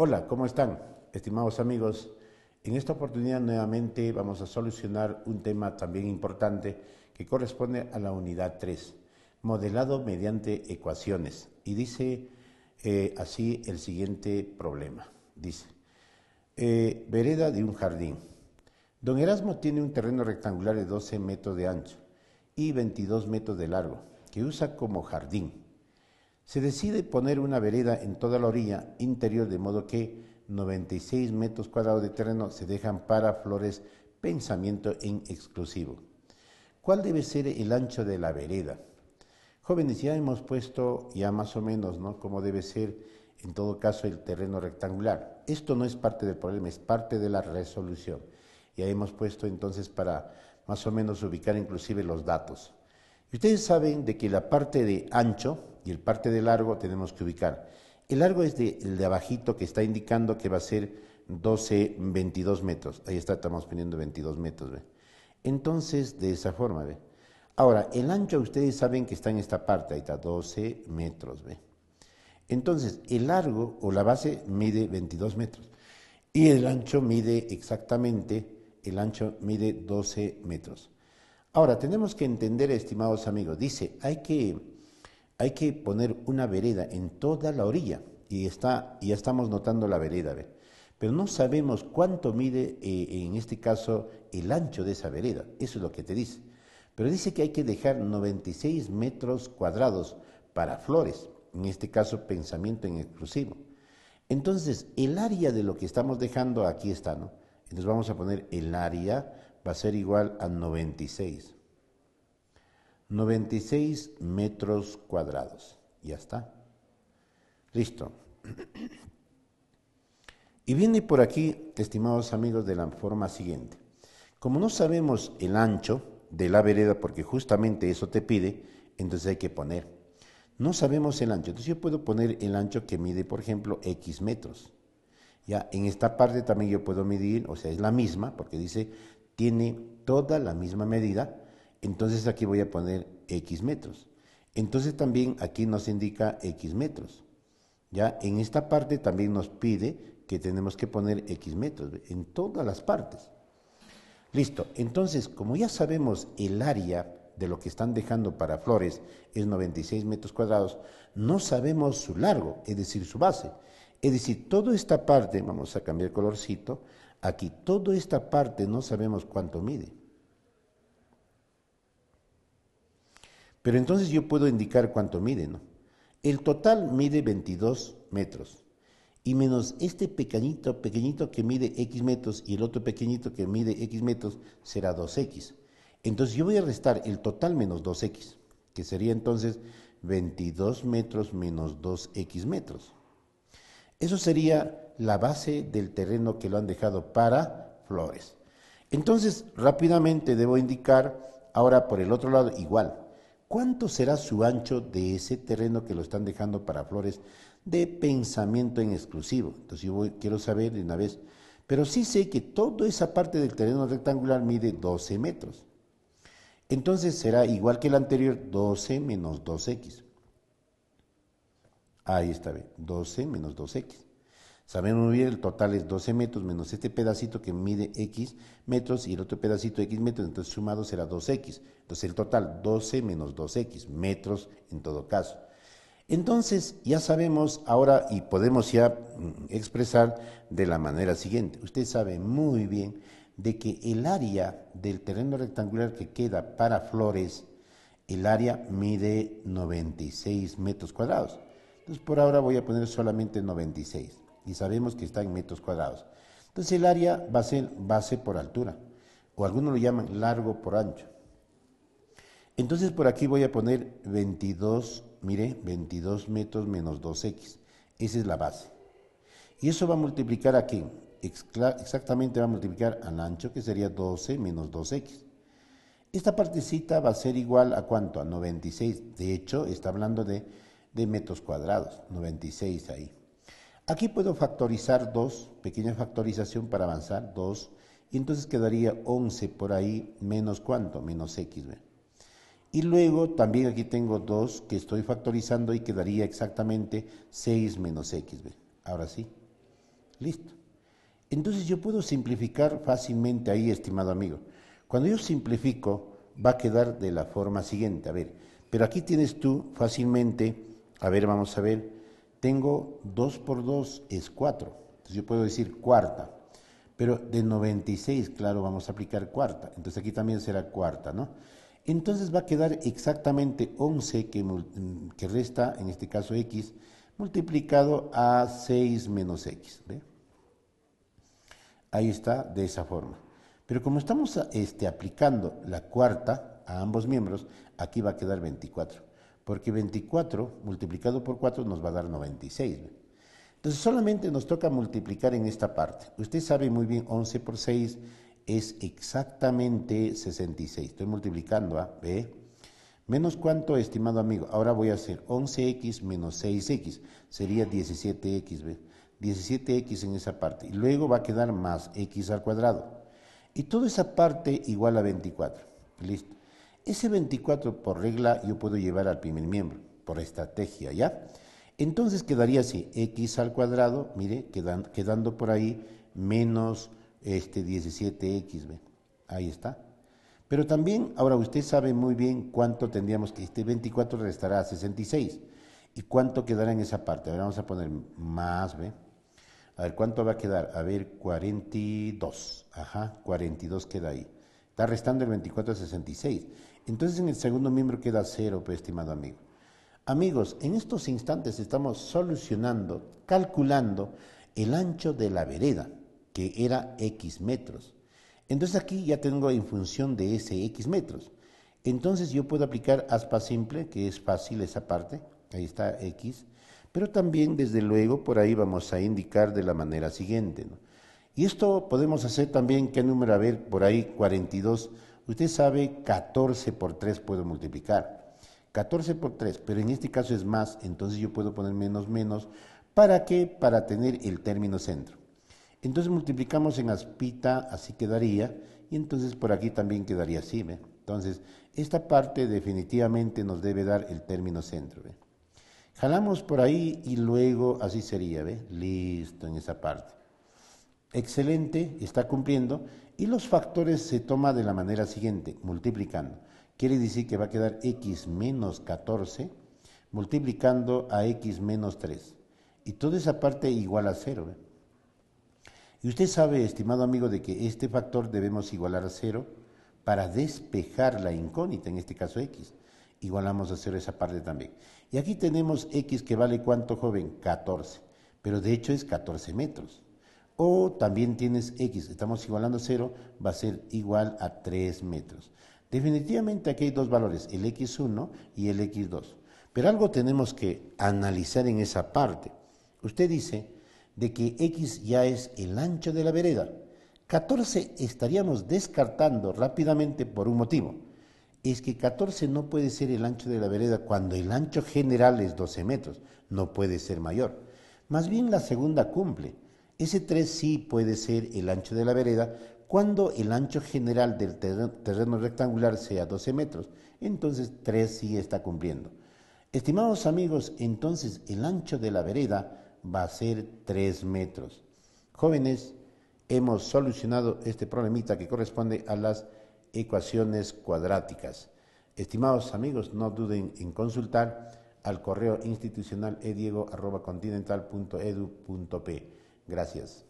Hola, ¿cómo están? Estimados amigos, en esta oportunidad nuevamente vamos a solucionar un tema también importante que corresponde a la unidad 3, modelado mediante ecuaciones. Y dice eh, así el siguiente problema. Dice, eh, vereda de un jardín. Don Erasmo tiene un terreno rectangular de 12 metros de ancho y 22 metros de largo, que usa como jardín. Se decide poner una vereda en toda la orilla interior de modo que 96 metros cuadrados de terreno se dejan para flores pensamiento en exclusivo. ¿Cuál debe ser el ancho de la vereda? Jóvenes, ya hemos puesto ya más o menos ¿no? cómo debe ser en todo caso el terreno rectangular. Esto no es parte del problema, es parte de la resolución. Ya hemos puesto entonces para más o menos ubicar inclusive los datos ustedes saben de que la parte de ancho y el parte de largo tenemos que ubicar. El largo es el de abajito que está indicando que va a ser 12, 22 metros. Ahí está, estamos poniendo 22 metros. ¿ve? Entonces, de esa forma, ¿ve? Ahora, el ancho ustedes saben que está en esta parte, ahí está, 12 metros, ¿ve? Entonces, el largo o la base mide 22 metros y el ancho mide exactamente, el ancho mide 12 metros. Ahora, tenemos que entender, estimados amigos, dice, hay que, hay que poner una vereda en toda la orilla, y está, y ya estamos notando la vereda, pero no sabemos cuánto mide, eh, en este caso, el ancho de esa vereda, eso es lo que te dice. Pero dice que hay que dejar 96 metros cuadrados para flores, en este caso pensamiento en exclusivo. Entonces, el área de lo que estamos dejando aquí está, ¿no? Entonces vamos a poner el área va a ser igual a 96. 96 metros cuadrados. Ya está. Listo. Y viene por aquí, estimados amigos, de la forma siguiente. Como no sabemos el ancho de la vereda, porque justamente eso te pide, entonces hay que poner. No sabemos el ancho, entonces yo puedo poner el ancho que mide, por ejemplo, X metros. Ya en esta parte también yo puedo medir, o sea, es la misma, porque dice tiene toda la misma medida, entonces aquí voy a poner X metros. Entonces también aquí nos indica X metros. Ya en esta parte también nos pide que tenemos que poner X metros en todas las partes. Listo, entonces como ya sabemos el área de lo que están dejando para flores es 96 metros cuadrados, no sabemos su largo, es decir, su base. Es decir, toda esta parte, vamos a cambiar colorcito, Aquí toda esta parte no sabemos cuánto mide. Pero entonces yo puedo indicar cuánto mide, ¿no? El total mide 22 metros. Y menos este pequeñito, pequeñito que mide X metros y el otro pequeñito que mide X metros será 2X. Entonces yo voy a restar el total menos 2X, que sería entonces 22 metros menos 2X metros. Eso sería la base del terreno que lo han dejado para flores. Entonces, rápidamente debo indicar, ahora por el otro lado, igual, ¿cuánto será su ancho de ese terreno que lo están dejando para flores de pensamiento en exclusivo? Entonces, yo quiero saber de una vez, pero sí sé que toda esa parte del terreno rectangular mide 12 metros. Entonces será igual que el anterior, 12 menos 2x. Ahí está, 12 menos 2x. Sabemos muy bien, el total es 12 metros menos este pedacito que mide X metros y el otro pedacito X metros, entonces sumado será 2X. Entonces el total 12 menos 2X, metros en todo caso. Entonces ya sabemos ahora y podemos ya mm, expresar de la manera siguiente. Usted sabe muy bien de que el área del terreno rectangular que queda para flores, el área mide 96 metros cuadrados. Entonces por ahora voy a poner solamente 96 y sabemos que está en metros cuadrados. Entonces el área va a ser base por altura, o algunos lo llaman largo por ancho. Entonces por aquí voy a poner 22, mire, 22 metros menos 2x. Esa es la base. Y eso va a multiplicar a qué? Exactamente va a multiplicar al ancho, que sería 12 menos 2x. Esta partecita va a ser igual a cuánto? A 96. De hecho, está hablando de, de metros cuadrados. 96 ahí. Aquí puedo factorizar 2, pequeña factorización para avanzar, 2, y entonces quedaría 11 por ahí, menos cuánto, menos xb. Y luego también aquí tengo 2 que estoy factorizando y quedaría exactamente 6 menos xb. Ahora sí, listo. Entonces yo puedo simplificar fácilmente ahí, estimado amigo. Cuando yo simplifico, va a quedar de la forma siguiente. A ver, pero aquí tienes tú fácilmente, a ver, vamos a ver, tengo 2 por 2 es 4. Entonces yo puedo decir cuarta. Pero de 96, claro, vamos a aplicar cuarta. Entonces aquí también será cuarta, ¿no? Entonces va a quedar exactamente 11 que, resta, en este caso x, multiplicado a 6 menos x. ¿ve? Ahí está, de esa forma. Pero como estamos este, aplicando la cuarta a ambos miembros, aquí va a quedar 24 porque 24 multiplicado por 4 nos va a dar 96. Entonces solamente nos toca multiplicar en esta parte. Usted sabe muy bien, 11 por 6 es exactamente 66. Estoy multiplicando, a ¿ah? ¿ve? ¿Menos cuánto, estimado amigo? Ahora voy a hacer 11x menos 6x, sería 17x, 17 17x en esa parte. Y luego va a quedar más x al cuadrado. Y toda esa parte igual a 24. Listo. Ese 24 por regla yo puedo llevar al primer miembro, por estrategia, ¿ya? Entonces quedaría así, x al cuadrado, mire, quedando por ahí menos este 17x, ¿ve? ahí está. Pero también, ahora usted sabe muy bien cuánto tendríamos que, este 24 restará a 66. ¿Y cuánto quedará en esa parte? A ver, vamos a poner más, b, A ver, ¿cuánto va a quedar? A ver, 42. Ajá, 42 queda ahí. Está restando el 24 a 66. Entonces en el segundo miembro queda cero, pues, estimado amigo. Amigos, en estos instantes estamos solucionando, calculando el ancho de la vereda, que era X metros. Entonces aquí ya tengo en función de ese X metros. Entonces yo puedo aplicar aspa simple, que es fácil esa parte, ahí está X, pero también desde luego por ahí vamos a indicar de la manera siguiente. Y esto podemos hacer también, ¿qué número? A ver, por ahí 42 Usted sabe, 14 por 3 puedo multiplicar. 14 por 3, pero en este caso es más, entonces yo puedo poner menos menos. ¿Para qué? Para tener el término centro. Entonces multiplicamos en aspita, así quedaría, y entonces por aquí también quedaría así. ¿ve? Entonces, esta parte definitivamente nos debe dar el término centro. ¿ve? Jalamos por ahí y luego así sería, ¿ve? Listo en esa parte. Excelente, está cumpliendo. Y los factores se toma de la manera siguiente, multiplicando. Quiere decir que va a quedar x menos 14 multiplicando a x menos 3. Y toda esa parte igual a 0. ¿eh? Y usted sabe, estimado amigo, de que este factor debemos igualar a 0 para despejar la incógnita, en este caso x. Igualamos a 0 esa parte también. Y aquí tenemos x que vale cuánto, joven? 14. Pero de hecho es 14 metros. O también tienes X, estamos igualando 0, va a ser igual a 3 metros. Definitivamente aquí hay dos valores, el X1 y el X2. Pero algo tenemos que analizar en esa parte. Usted dice de que X ya es el ancho de la vereda. 14 estaríamos descartando rápidamente por un motivo. Es que 14 no puede ser el ancho de la vereda cuando el ancho general es 12 metros, no puede ser mayor. Más bien la segunda cumple. Ese 3 sí puede ser el ancho de la vereda cuando el ancho general del terreno, rectangular sea 12 metros. Entonces 3 sí está cumpliendo. Estimados amigos, entonces el ancho de la vereda va a ser 3 metros. Jóvenes, hemos solucionado este problemita que corresponde a las ecuaciones cuadráticas. Estimados amigos, no duden en consultar al correo institucional ediego.continental.edu.p. Gracias.